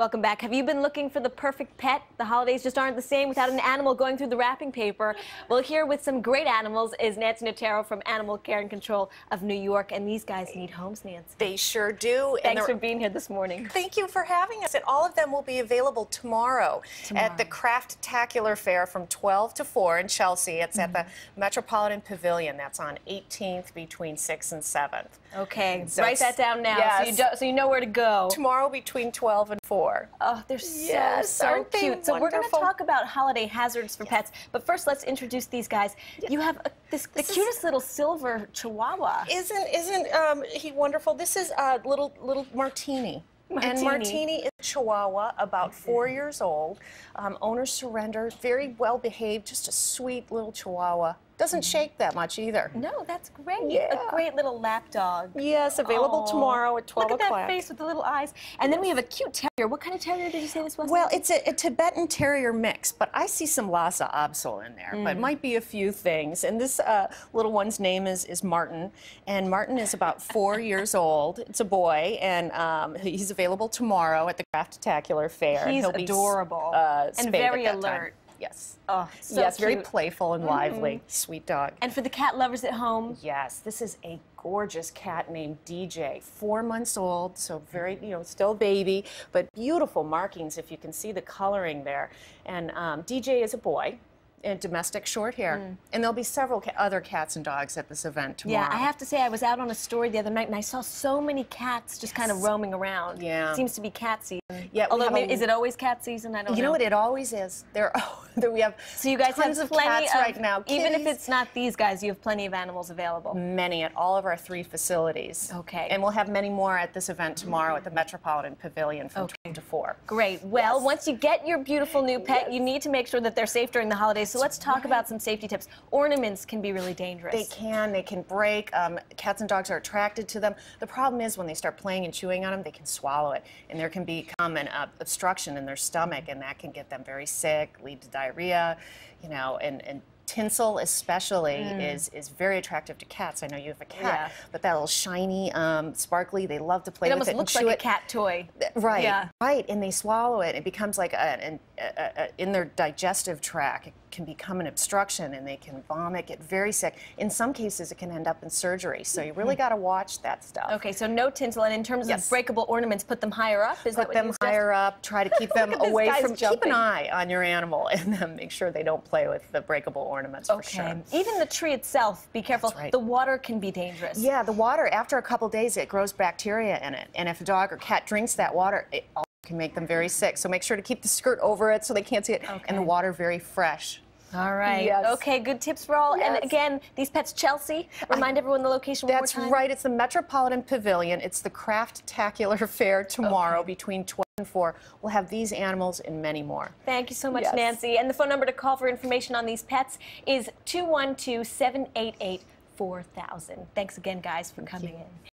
Welcome back. Have you been looking for the perfect pet? The holidays just aren't the same without an animal going through the wrapping paper. Well, here with some great animals is Nancy Notaro from Animal Care and Control of New York. And these guys need homes, Nancy. They sure do. Thanks for being here this morning. Thank you for having us. And all of them will be available tomorrow, tomorrow. at the Craftacular Fair from 12 to 4 in Chelsea. It's mm -hmm. at the mm-hmm. Metropolitan Pavilion. That's on 18th between 6th and 7th. Okay. So Write that down now yes. so, you so you know where to go. Tomorrow between 12 and 4. Oh, they're so, so cute. So we're going to talk about holiday hazards for yes. pets, but first let's introduce these guys. Yes. You have a, uh, this, this, the cutest is, little silver chihuahua. Isn't isn't um, he wonderful? This is a uh, little little Martini. Martini. And Martini is a Chihuahua, about four years old. Um, owner surrendered, very well behaved, just a sweet little Chihuahua. Doesn't shake that much either. No, that's great. Yeah. A great little lap dog. Yes, available Aww. tomorrow at 12 o'clock. Look at that face with the little eyes. And then we have a cute terrier. What kind of terrier did you say this was? Well, it's a, a Tibetan terrier mix, but I see some Lhasa Apso in there, mm. but might be a few things. And this uh, little one's name is, is Martin, and Martin is about four years old. It's a boy, and um, he's available tomorrow at the Craft Tacular Fair. He's adorable. Be, uh, and very alert. Time. Yes. Oh, so yes, cute. very playful and lively. Mm -hmm. Sweet dog. And for the cat lovers at home? Yes, this is a gorgeous cat named DJ, four months old, so very, you know, still baby, but beautiful markings if you can see the coloring there. And um, DJ is a boy, domestic short hair. Mm. And there'll be several ca other cats and dogs at this event tomorrow. Yeah, I have to say, I was out on a story the other night and I saw so many cats just yes. kind of roaming around. Yeah. It seems to be cat season. Yeah. Although, maybe, is it always cat season? I don't you know. You know what? It always is. There, oh, we have So you guys have plenty of, of right now. Kitties. Even if it's not these guys, you have plenty of animals available. Many at all of our three facilities. Okay. And we'll have many more at this event tomorrow mm -hmm. at the Metropolitan Pavilion from okay to four. Great. Well, yes. once you get your beautiful new pet, yes. you need to make sure that they're safe during the holidays. So let's talk right. about some safety tips. Ornaments can be really dangerous. They can. They can break. Um, cats and dogs are attracted to them. The problem is when they start playing and chewing on them, they can swallow it. And there can become an uh, obstruction in their stomach, and that can get them very sick, lead to diarrhea, you know, and, and tinsel especially mm. is is very attractive to cats. I know you have a cat, yeah. but that little shiny, um, sparkly, they love to play it with it. It almost looks like it. a cat toy. Right, yeah. right, and they swallow it. It becomes like a, a, a, in their digestive tract. It can become an obstruction and they can vomit, get very sick. In some cases, it can end up in surgery. So you really mm-hmm. got to watch that stuff. Okay, so no tinsel. And in terms yes. of breakable ornaments, put them higher up? Is put them higher up. Try to keep them away from. Jumping. Keep an eye on your animal and then make sure they don't play with the breakable ornaments okay. for sure. Even the tree itself, be careful. Right. The water can be dangerous. Yeah, the water, after a couple days, it grows bacteria in it. And if a dog or cat drinks that water, it can make them very sick. So make sure to keep the skirt over it so they can't see it okay. and the water very fresh. All right. Yes. Okay, good tips for all. Yes. And again, these pets, Chelsea, remind I, everyone the location That's right. It's the Metropolitan Pavilion. It's the Craft Tacular Fair tomorrow okay. between 12 and 4. We'll have these animals and many more. Thank you so much, yes. Nancy. And the phone number to call for information on these pets is 212 788 4000. Thanks again, guys, for Thank coming you. in.